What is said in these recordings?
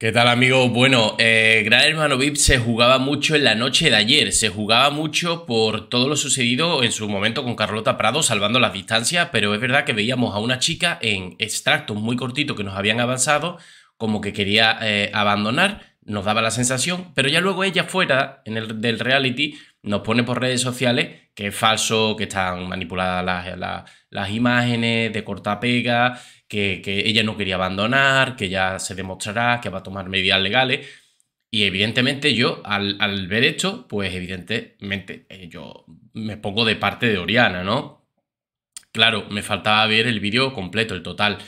¿Qué tal amigos? Bueno, eh, Gran Hermano VIP se jugaba mucho en la noche de ayer, se jugaba mucho por todo lo sucedido en su momento con Carlota Prado salvando las distancias, pero es verdad que veíamos a una chica en extractos muy cortitos que nos habían avanzado, como que quería eh, abandonar, nos daba la sensación, pero ya luego ella fuera en el, del reality nos pone por redes sociales que es falso, que están manipuladas las, imágenes de corta pega, que ella no quería abandonar, que ya se demostrará, que va a tomar medidas legales. Y evidentemente yo, al, ver esto, pues evidentemente eh, yo me pongo de parte de Oriana, ¿no? Claro, me faltaba ver el vídeo completo, el total.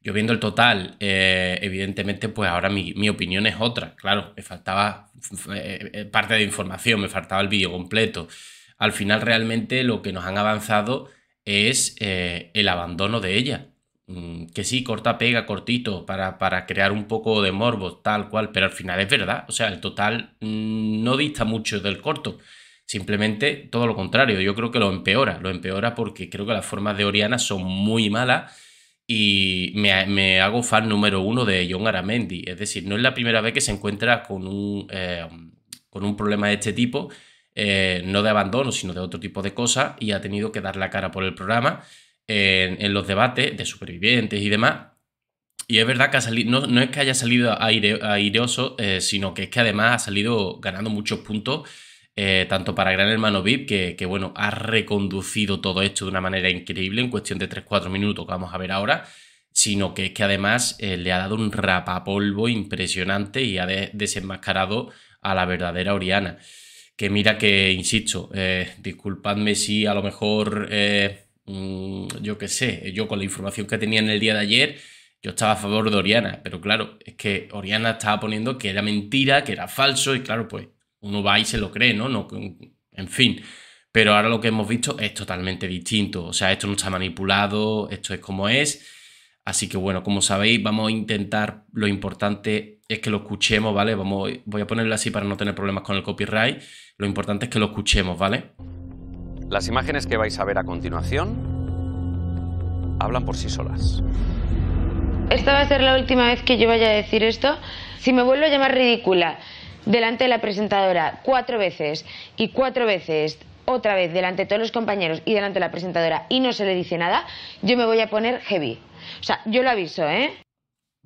Yo viendo el total, eh, evidentemente, pues ahora mi, mi, opinión es otra. Claro, me faltaba eh, parte de información, me faltaba el vídeo completo al final realmente lo que nos han avanzado es eh, el abandono de ella. Mm, que sí, corta, pega, cortito, para, para, crear un poco de morbo, tal cual, pero al final es verdad. O sea, el total mm, no dista mucho del corto. Simplemente todo lo contrario, yo creo que lo empeora, lo empeora porque creo que las formas de Oriana son muy malas y me, hago fan número uno de John Aramendi. Es decir, no es la primera vez que se encuentra con un, eh, con un problema de este tipo eh, no de abandono, sino de otro tipo de cosas, y ha tenido que dar la cara por el programa en, los debates de supervivientes y demás. Y es verdad que ha salido, no, es que haya salido aire, aireoso, eh, sino que es que además ha salido ganando muchos puntos, eh, tanto para Gran Hermano VIP, que, que, bueno, ha reconducido todo esto de una manera increíble en cuestión de 3-4 minutos que vamos a ver ahora, sino que es que además le ha dado un rapapolvo impresionante y ha desenmascarado a la verdadera Oriana que mira que, insisto, eh, disculpadme si a lo mejor, eh, mm, yo qué sé, yo con la información que tenía en el día de ayer, yo estaba a favor de Oriana, pero claro, es que Oriana estaba poniendo que era mentira, que era falso, y claro, pues uno va y se lo cree, ¿no? no en fin. Pero ahora lo que hemos visto es totalmente distinto. O sea, esto no está manipulado, esto es como es. Así que bueno, como sabéis, vamos a intentar lo importante es que lo escuchemos, ¿vale? Vamos, voy a ponerlo así para no tener problemas con el copyright. Lo importante es que lo escuchemos, ¿vale? Las imágenes que vais a ver a continuación hablan por sí solas. Esta va a ser la última vez que yo vaya a decir esto. Si me vuelvo a llamar ridícula delante de la presentadora cuatro veces y cuatro veces otra vez delante de todos los compañeros y delante de la presentadora y no se le dice nada, yo me voy a poner heavy. O sea, yo lo aviso, ¿eh?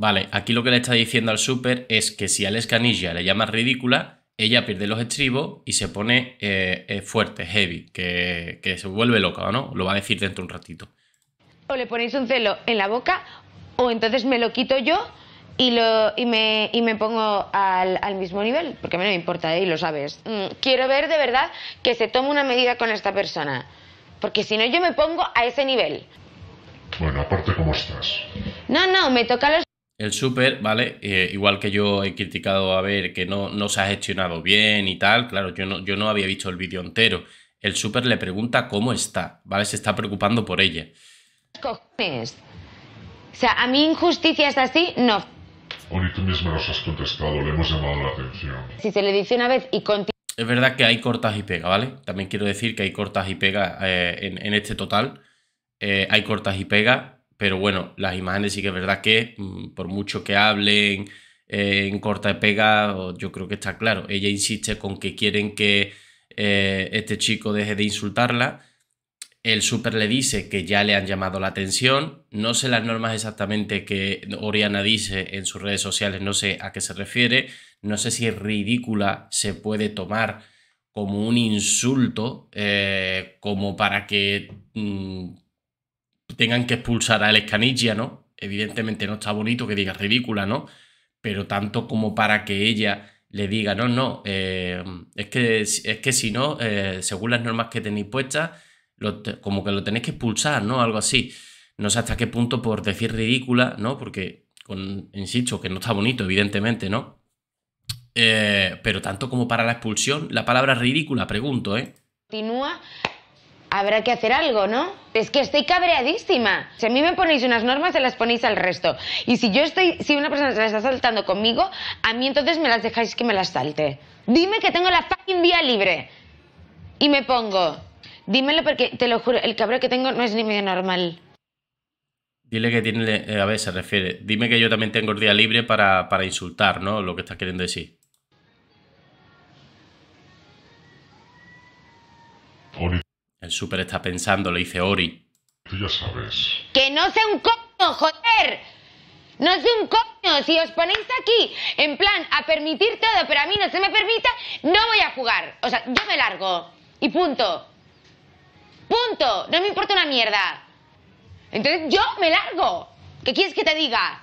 Vale, aquí lo que le está diciendo al Super es que si la escanilla le llama ridícula, ella pierde los estribos y se pone eh, eh, fuerte, heavy, que, se vuelve loca, ¿no? Lo va a decir dentro de un ratito. O le ponéis un celo en la boca, o entonces me lo quito yo y, lo, me, me pongo al, mismo nivel, porque a mí no me importa, ahí ¿eh? y lo sabes. Mm, quiero ver de verdad que se tome una medida con esta persona, porque si no yo me pongo a ese nivel. Bueno, aparte, ¿cómo estás? No, no, me toca los el súper, ¿vale? Eh, igual que yo he criticado a ver que no, no se ha gestionado bien y tal, claro, yo no, yo no había visto el vídeo entero. El súper le pregunta cómo está, ¿vale? Se está preocupando por ella. O sea, a mí es así, no. Ahorita mismo has contestado, le hemos llamado la atención. Si se le dice una vez y continúa... Es verdad que hay cortas y pega, ¿vale? También quiero decir que hay cortas y pega eh, en, este total. Eh, hay cortas y pega... Pero bueno, las imágenes sí que es verdad que, mm, por mucho que hablen eh, en corta de pega, yo creo que está claro. Ella insiste con que quieren que eh, este chico deje de insultarla. El súper le dice que ya le han llamado la atención. No sé las normas exactamente que Oriana dice en sus redes sociales, no sé a qué se refiere. No sé si es ridícula se puede tomar como un insulto, eh, como para que mm, tengan que expulsar a Alex Canigia, ¿no? Evidentemente no está bonito que diga ridícula, ¿no? Pero tanto como para que ella le diga, no, no, eh, es, que, es que si no, eh, según las normas que tenéis puestas, como que lo tenéis que expulsar, ¿no? Algo así. No sé hasta qué punto por decir ridícula, ¿no? Porque, con, insisto, que no está bonito, evidentemente, ¿no? Eh, pero tanto como para la expulsión, la palabra ridícula, pregunto, ¿eh? Continúa habrá que hacer algo, ¿no? Es que estoy cabreadísima. Si a mí me ponéis unas normas, se las ponéis al resto. Y si yo estoy, si una persona se las está saltando conmigo, a mí entonces me las dejáis que me las salte. Dime que tengo la fucking vía libre. Y me pongo. Dímelo porque te lo juro, el cabreo que tengo no es ni medio normal. Dile que tiene. Eh, a ver, se refiere. Dime que yo también tengo el día libre para, para insultar, ¿no? Lo que estás queriendo decir. El súper está pensando, le dice Ori. Tú ya sabes. ¡Que no sea un coño, joder! No sé un coño, si os ponéis aquí en plan a permitir todo, pero a mí no se me permita, no voy a jugar. O sea, yo me largo. Y punto. Punto. No me importa una mierda. Entonces yo me largo. ¿Qué quieres que te diga?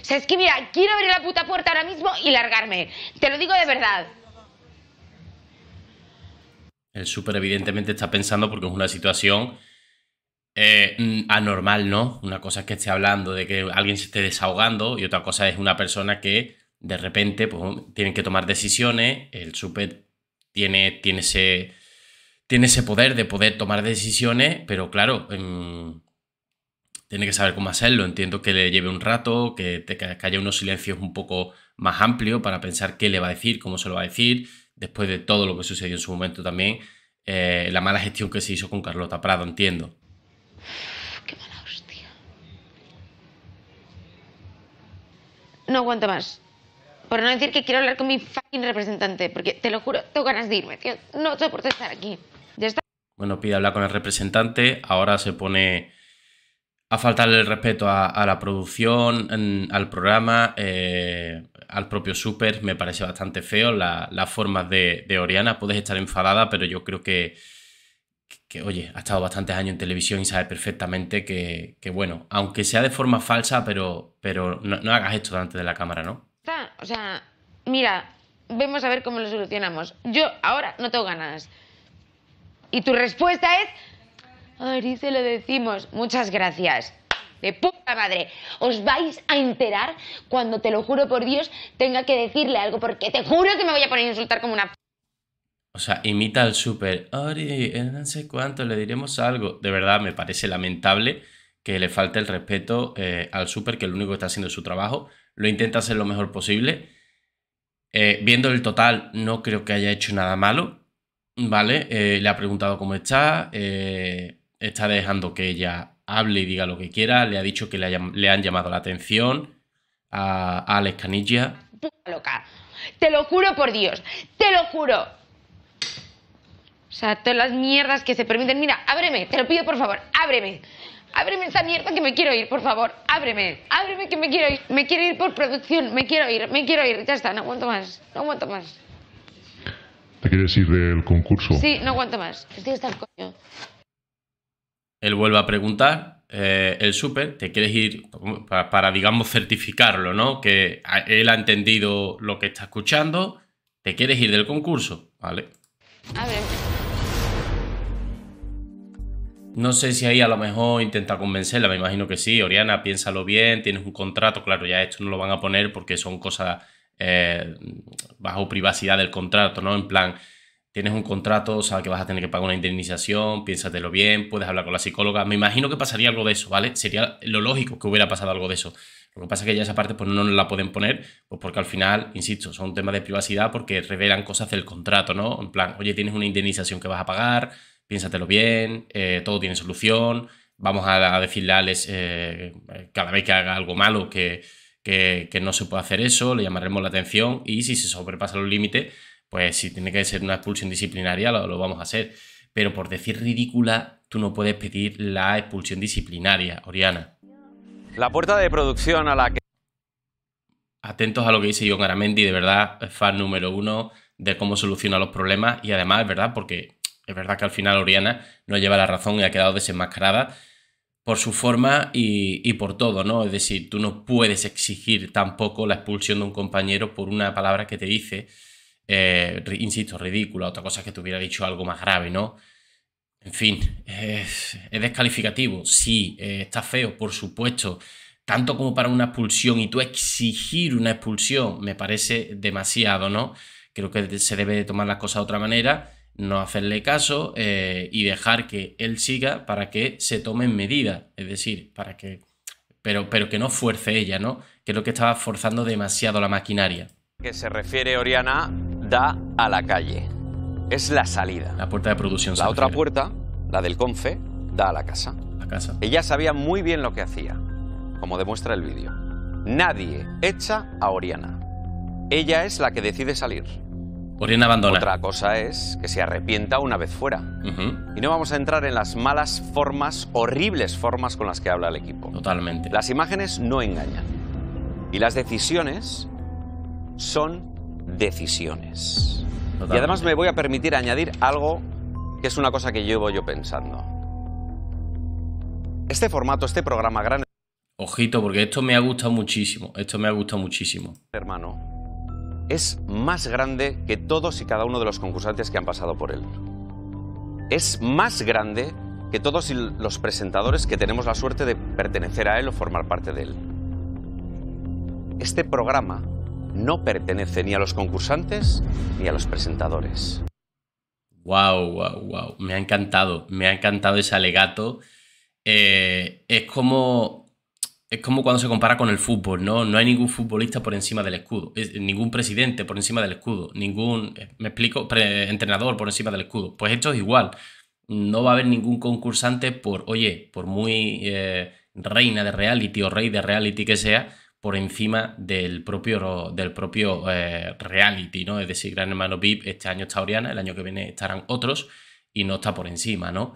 O sea, es que mira, quiero abrir la puta puerta ahora mismo y largarme. Te lo digo de verdad. El súper evidentemente está pensando porque es una situación eh, mm, anormal, ¿no? Una cosa es que esté hablando de que alguien se esté desahogando y otra cosa es una persona que de repente pues, que tomar decisiones, el súper tiene, tiene, ese, tiene ese poder de poder tomar decisiones, pero claro, tiene que saber cómo hacerlo. Entiendo que le lleve un rato, que, que haya unos silencios un poco más amplios para pensar qué le va a decir, cómo se lo va a decir después de todo lo que sucedió en su momento también, eh, la mala gestión que se hizo con Carlota Prado, entiendo. No aguanto más. Por no decir que quiero hablar con mi representante, porque te lo juro, tengo ganas de irme, tío. No soporto estar aquí. Bueno, pide hablar con el representante, ahora se pone a faltarle el respeto a, la producción, al programa. Eh, al propio Super, me parece bastante feo la, las formas de, Oriana. Puedes estar enfadada, pero yo creo que, que, oye, ha estado bastantes años en televisión y sabe perfectamente que, bueno, aunque sea de forma falsa, pero, pero no, no hagas esto delante de la cámara, ¿no? O sea, mira, vemos a ver cómo lo solucionamos. Yo ahora no tengo ganas. Y tu respuesta es, Ari, se lo decimos. Muchas gracias de puta madre. Os vais a enterar cuando, te lo juro por Dios, tenga que decirle algo, porque te juro que me voy a poner a insultar como una... O sea, imita al súper. Ori, eh, no sé cuánto, le diremos algo. De verdad, me parece lamentable que le falte el respeto eh, al súper, que el único que está haciendo su trabajo. Lo intenta hacer lo mejor posible. Eh, viendo el total, no creo que haya hecho nada malo. ¿Vale? le ha preguntado cómo está. está dejando que ella hable y diga lo que quiera, le ha dicho que le, han llamado la atención a, Alex Canilla. Puta loca, te lo juro por Dios, te lo juro. O sea, todas las mierdas que se permiten. Mira, ábreme, te lo pido por favor, ábreme. Ábreme esa mierda que me quiero ir, por favor. Ábreme. Ábreme que me quiero ir. Me quiero ir por producción. Me quiero ir, me quiero ir. Ya está, no aguanto más. No aguanto más. ¿Te quieres ir del concurso? Sí, no aguanto más. Estoy hasta el coño él vuelve a preguntar eh, el súper, te quieres ir para, digamos, certificarlo, ¿no? Que él ha entendido lo que está escuchando, te quieres ir del concurso, ¿vale? A ver. No sé si ahí a lo mejor intenta convencerla, me imagino que sí. Oriana, piénsalo bien, tienes un contrato, claro, ya esto no lo van a poner porque son cosas eh, bajo privacidad del contrato, ¿no? En plan, tienes un contrato, o que vas a tener que pagar una indemnización, piénsatelo bien, puedes hablar con la psicóloga. Me imagino que pasaría algo de eso, ¿vale? Sería lo lógico que hubiera pasado algo de eso. Lo que pasa es que ya esa parte pues, no nos la pueden poner, pues porque al final, insisto, son temas de privacidad porque revelan cosas del contrato, ¿no? En plan, oye, tienes una indemnización que vas a pagar, piénsatelo bien, eh, todo tiene solución, vamos a, decirle a Alex eh, cada vez que haga algo malo que, que, que no se puede hacer eso, le llamaremos la atención y si se sobrepasa los límites, pues si tiene que ser una expulsión disciplinaria, lo, vamos a hacer. Pero por decir ridícula, tú no puedes pedir la expulsión disciplinaria, Oriana. La puerta de producción a la que... Atentos a lo que dice John Aramendi, de verdad, fan número uno de cómo soluciona los problemas y además, es verdad, porque es verdad que al final Oriana no lleva la razón y ha quedado desenmascarada por su forma y, y, por todo, ¿no? Es decir, tú no puedes exigir tampoco la expulsión de un compañero por una palabra que te dice eh, insisto, ridícula, otra cosa es que te hubiera dicho algo más grave, ¿no? En fin, es, descalificativo, sí, eh, está feo, por supuesto, tanto como para una expulsión y tú exigir una expulsión me parece demasiado, ¿no? Creo que se debe de tomar las cosas de otra manera, no hacerle caso eh, y dejar que él siga para que se tomen medidas, es decir, para que... Pero, pero que no fuerce ella, ¿no? Creo que estaba forzando demasiado la maquinaria. Que se refiere Oriana da a la calle. Es la salida. La puerta de producción. La otra puerta, la del confe, da a la casa. La casa. Ella sabía muy bien lo que hacía, como demuestra el vídeo. Nadie echa a Oriana. Ella es la que decide salir. Oriana abandona. Otra cosa es que se arrepienta una vez fuera. Y no vamos a entrar en las malas formas, horribles formas con las que habla el equipo. Totalmente. Las imágenes no engañan. Y las decisiones son decisiones. Y además me voy a permitir añadir algo que es una cosa que llevo yo pensando. Este formato, este programa grande... Ojito, porque esto me ha gustado muchísimo. Esto me ha gustado muchísimo. Hermano, es más grande que todos y cada uno de los concursantes que han pasado por él. Es más grande que todos los presentadores que tenemos la suerte de pertenecer a él o formar parte de él. Este programa no pertenece ni a los concursantes ni a los presentadores. Wow, wow, wow. Me ha encantado. Me ha encantado ese alegato. Eh, es como. Es como cuando se compara con el fútbol, ¿no? No hay ningún futbolista por encima del escudo, ningún presidente por encima del escudo, ningún, eh, me explico, entrenador por encima del escudo. Pues esto es igual. No va a haber ningún concursante por, oye, por muy eh, reina de reality o rey de reality que sea, por encima del propio, del propio eh, reality, ¿no? Es decir, Gran Hermano VIP este año está Oriana, el año que viene estarán otros y no está por encima, ¿no?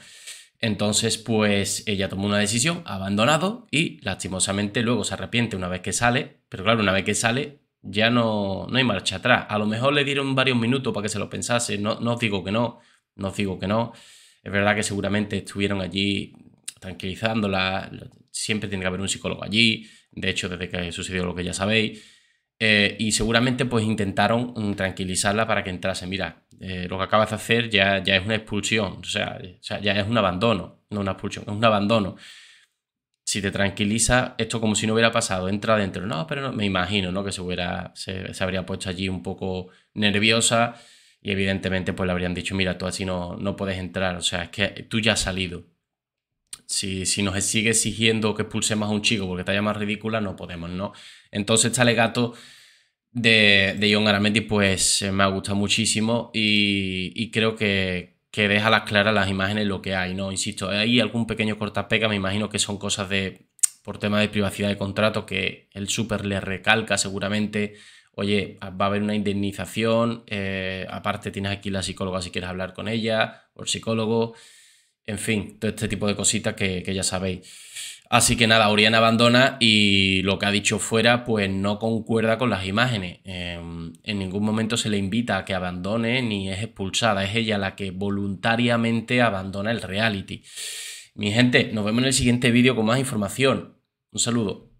Entonces, pues ella tomó una decisión, abandonado y lastimosamente luego se arrepiente una vez que sale, pero claro, una vez que sale ya no, no hay marcha atrás. A lo mejor le dieron varios minutos para que se lo pensase, no, no os digo que no, no os digo que no. Es verdad que seguramente estuvieron allí tranquilizándola, siempre tiene que haber un psicólogo allí, de hecho desde que sucedió lo que ya sabéis, eh, y seguramente pues intentaron mm, tranquilizarla para que entrase, mira, eh, lo que acabas de hacer ya, ya es una expulsión, o sea, ya es un abandono, no una expulsión, es un abandono. Si te tranquiliza, esto como si no hubiera pasado, entra dentro. No, pero no, me imagino, ¿no? Que se hubiera, habría puesto allí un poco nerviosa y evidentemente pues le habrían dicho, mira, tú así no, no puedes entrar, o sea, es que tú ya has salido si, nos sigue exigiendo que expulsemos a un chico porque talla más ridícula, no podemos, ¿no? Entonces este alegato de, de John Aramendi pues eh, me ha gustado muchísimo y, y creo que, que, deja las claras las imágenes lo que hay, ¿no? Insisto, hay algún pequeño cortapega, me imagino que son cosas de por tema de privacidad de contrato que el súper le recalca seguramente oye, ah, va a haber una indemnización, eh, aparte tienes aquí la psicóloga si quieres hablar con ella, o el psicólogo, en fin, todo este tipo de cositas que, ya sabéis. Así que nada, Oriana abandona y lo que ha dicho fuera pues no concuerda con las imágenes. Em, en ningún momento se le invita a que abandone ni es expulsada. Es ella la que voluntariamente abandona el reality. Mi gente, nos vemos en el siguiente vídeo con más información. Un saludo.